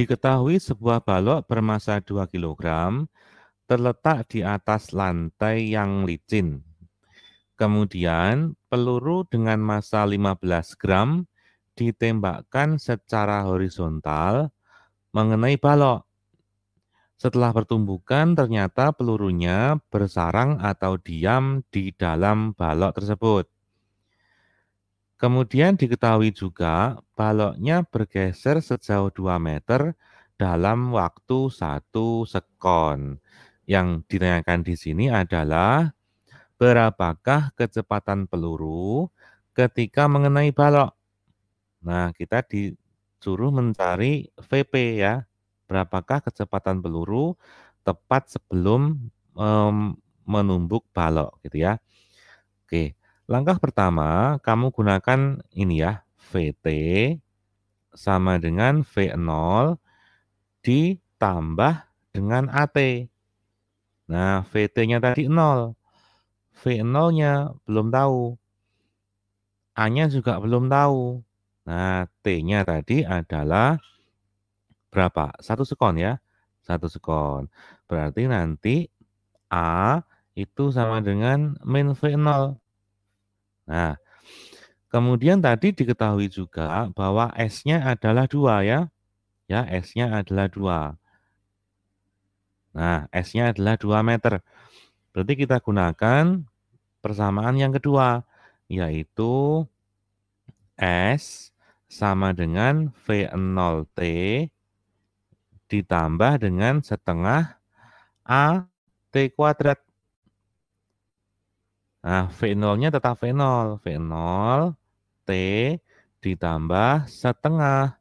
Diketahui sebuah balok bermassa 2 kg terletak di atas lantai yang licin. Kemudian peluru dengan massa 15 gram ditembakkan secara horizontal mengenai balok. Setelah pertumbukan, ternyata pelurunya bersarang atau diam di dalam balok tersebut. Kemudian diketahui juga baloknya bergeser sejauh 2 meter dalam waktu satu sekon. Yang ditanyakan di sini adalah berapakah kecepatan peluru ketika mengenai balok. Nah, kita disuruh mencari VP ya. Berapakah kecepatan peluru tepat sebelum um, menumbuk balok gitu ya. Oke. Langkah pertama, kamu gunakan ini ya, VT sama dengan V0 ditambah dengan AT. Nah, VT-nya tadi 0. V0-nya belum tahu. A-nya juga belum tahu. Nah, T-nya tadi adalah berapa? Satu sekon ya. Satu sekon. Berarti nanti A itu sama dengan min V0. Nah, kemudian tadi diketahui juga bahwa S-nya adalah dua ya. Ya, S-nya adalah dua. Nah, S-nya adalah 2 meter. Berarti kita gunakan persamaan yang kedua, yaitu S sama dengan V0T ditambah dengan setengah AT kuadrat. Nah, V0-nya tetap V0. V0 T ditambah setengah.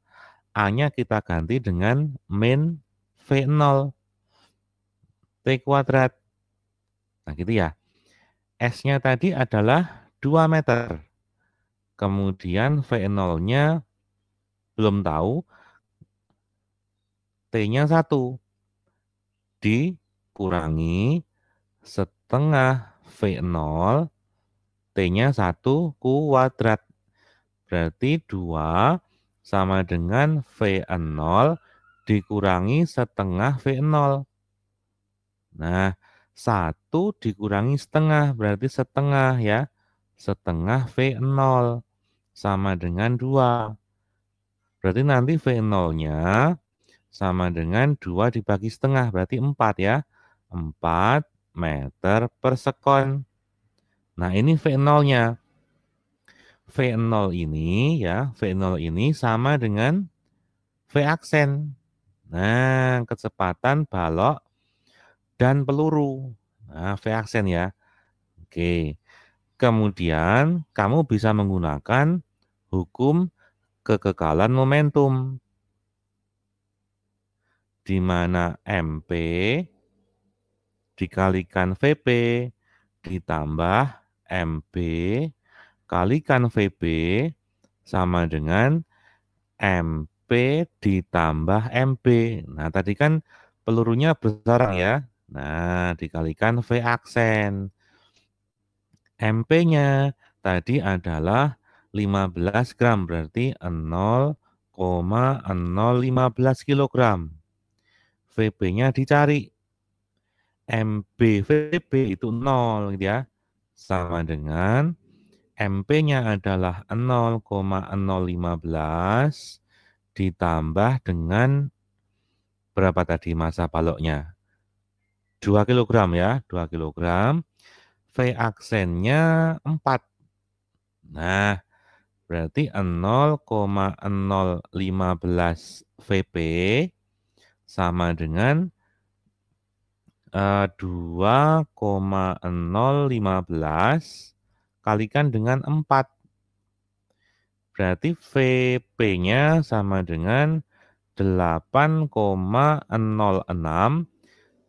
A-nya kita ganti dengan min V0. T kuadrat. Nah, gitu ya. S-nya tadi adalah 2 meter. Kemudian V0-nya belum tahu. T-nya 1. Dikurangi setengah V0, T-nya 1 kuadrat. Berarti 2 sama dengan V0 dikurangi setengah V0. Nah, 1 dikurangi setengah, berarti setengah ya. Setengah V0 sama dengan 2. Berarti nanti V0-nya sama dengan 2 dibagi setengah, berarti 4 ya. 4 meter per sekon. Nah, ini V0-nya. V0 ini ya, V0 ini sama dengan V aksen. Nah, kecepatan balok dan peluru. Nah, V aksen ya. Oke. Kemudian kamu bisa menggunakan hukum kekekalan momentum di mana MP dikalikan VP ditambah MP kalikan VP sama dengan MP ditambah MP. Nah, tadi kan pelurunya besar ya. Nah, dikalikan V aksen. MP-nya tadi adalah 15 gram, berarti 0,015 kg. vp nya dicari. MBVB itu 0 gitu ya. Sama dengan MP-nya adalah 0,015 ditambah dengan berapa tadi masa baloknya? 2 kg ya, 2 kg. V aksennya 4. Nah, berarti 0,015 VP sama dengan 0,015 2,015 eh, kalikan dengan 4. Berarti VP-nya sama dengan 8,06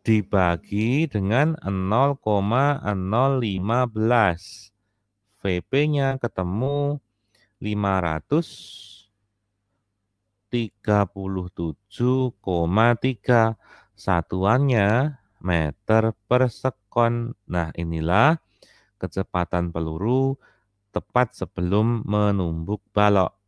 dibagi dengan 0,015. VP-nya ketemu 537,3. Satuannya meter per sekon. Nah, inilah kecepatan peluru tepat sebelum menumbuk balok.